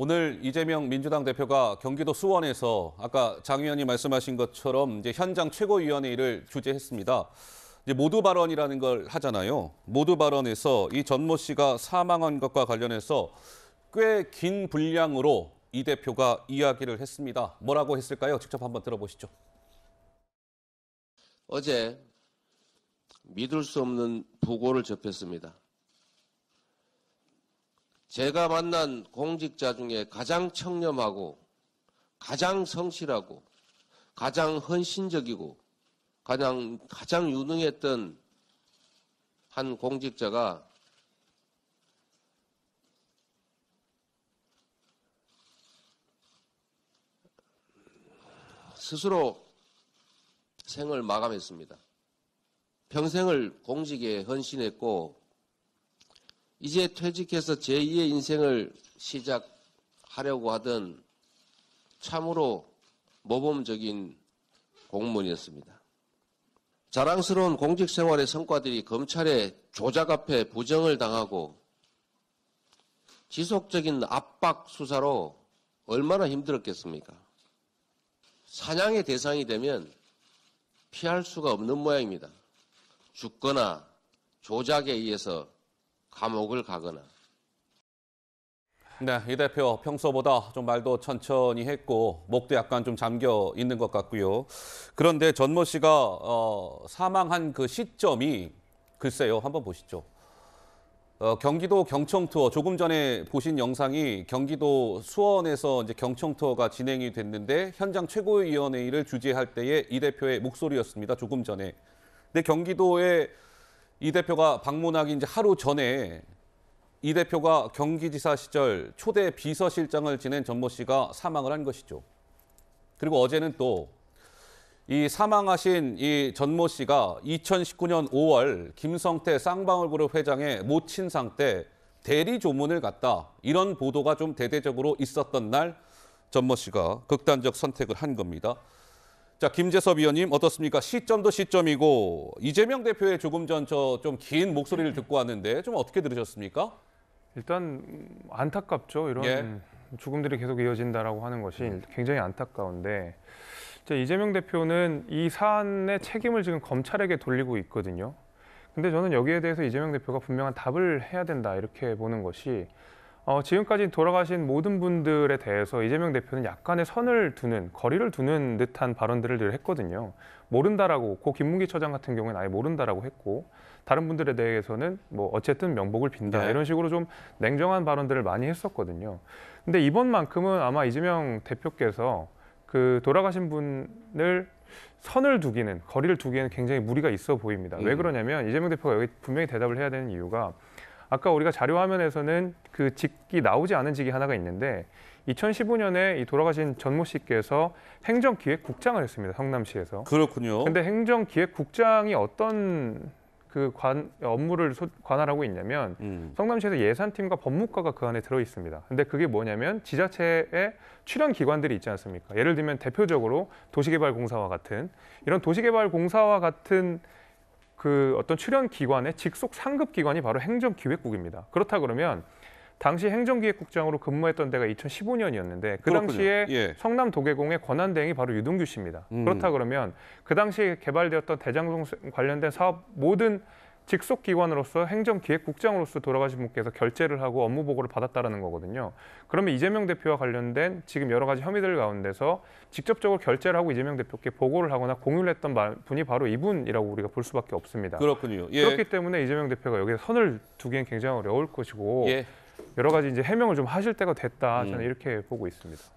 오늘 이재명 민주당 대표가 경기도 수원에서 아까 장 의원이 말씀하신 것처럼 이제 현장 최고위원회의를 주재했습니다. 이제 모두 발언이라는 걸 하잖아요. 모두 발언에서 이 전모 씨가 사망한 것과 관련해서 꽤 긴 분량으로 이 대표가 이야기를 했습니다. 뭐라고 했을까요? 직접 한번 들어보시죠. 어제 믿을 수 없는 부고를 접했습니다. 제가 만난 공직자 중에 가장 청렴하고 가장 성실하고 가장 헌신적이고 가장 가장 유능했던 한 공직자가 스스로 생을 마감했습니다. 평생을 공직에 헌신했고 이제 퇴직해서 제2의 인생을 시작하려고 하던 참으로 모범적인 공무원이었습니다. 자랑스러운 공직생활의 성과들이 검찰의 조작 앞에 부정을 당하고 지속적인 압박 수사로 얼마나 힘들었겠습니까? 사냥의 대상이 되면 피할 수가 없는 모양입니다. 죽거나 조작에 의해서 감옥을 가거나. 네, 이 대표 평소보다 좀 말도 천천히 했고 목도 약간 좀 잠겨 있는 것 같고요. 그런데 전모 씨가 어, 사망한 그 시점이 글쎄요, 한번 보시죠. 어, 경기도 경청 투어 조금 전에 보신 영상이 경기도 수원에서 이제 경청 투어가 진행이 됐는데 현장 최고위원회의를 주재할 때의 이 대표의 목소리였습니다. 조금 전에. 근데 경기도의 이 대표가 방문하기 이제 하루 전에 이 대표가 경기지사 시절 초대 비서실장을 지낸 전모 씨가 사망을 한 것이죠. 그리고 어제는 또 이 사망하신 이 전모 씨가 2019년 5월 김성태 쌍방울그룹 회장의 모친상 때 대리 조문을 갔다 이런 보도가 좀 대대적으로 있었던 날 전모 씨가 극단적 선택을 한 겁니다. 자, 김재섭 위원님 어떻습니까? 시점도 시점이고 이재명 대표의 조금 전 저 좀 긴 목소리를 듣고 왔는데 좀 어떻게 들으셨습니까? 일단 안타깝죠. 이런 예. 죽음들이 계속 이어진다라고 하는 것이 음. 굉장히 안타까운데 이재명 대표는 이 사안의 책임을 지금 검찰에게 돌리고 있거든요. 근데 저는 여기에 대해서 이재명 대표가 분명한 답을 해야 된다 이렇게 보는 것이 어, 지금까지 돌아가신 모든 분들에 대해서 이재명 대표는 약간의 선을 두는, 거리를 두는 듯한 발언들을 늘 했거든요. 모른다라고, 고 김문기 처장 같은 경우는 아예 모른다라고 했고, 다른 분들에 대해서는 뭐 어쨌든 명복을 빈다 네. 이런 식으로 좀 냉정한 발언들을 많이 했었거든요. 근데 이번만큼은 아마 이재명 대표께서 그 돌아가신 분을 선을 두기는 거리를 두기에는 굉장히 무리가 있어 보입니다. 음. 왜 그러냐면 이재명 대표가 여기 분명히 대답을 해야 되는 이유가 아까 우리가 자료 화면에서는 그직기 나오지 않은 직이 하나가 있는데 2015년에 이 돌아가신 전모 씨께서 행정기획국장을 했습니다. 성남시에서. 그렇군요. 근데 행정기획국장이 어떤 그 관, 업무를 소, 관할하고 있냐면 음. 성남시에서 예산팀과 법무과가 그 안에 들어 있습니다. 근데 그게 뭐냐면 지자체의 출연 기관들이 있지 않습니까? 예를 들면 대표적으로 도시개발공사와 같은 이런 도시개발공사와 같은 그 어떤 출연 기관의 직속 상급 기관이 바로 행정기획국입니다. 그렇다 그러면 당시 행정기획국장으로 근무했던 데가 2015년이었는데 그 당시에 예. 성남 도계공의 권한 대행이 바로 유동규 씨입니다. 음. 그렇다 그러면 그 당시에 개발되었던 대장동 관련된 사업 모든 직속 기관으로서 행정기획국장으로서 돌아가신 분께서 결재를 하고 업무 보고를 받았다라는 거거든요. 그러면 이재명 대표와 관련된 지금 여러 가지 혐의들 가운데서 직접적으로 결재를 하고 이재명 대표께 보고를 하거나 공유를 했던 분이 바로 이분이라고 우리가 볼 수밖에 없습니다. 그렇군요. 예. 그렇기 때문에 이재명 대표가 여기에 선을 두기엔 굉장히 어려울 것이고 예. 여러 가지 이제 해명을 좀 하실 때가 됐다 음. 저는 음. 이렇게 보고 있습니다.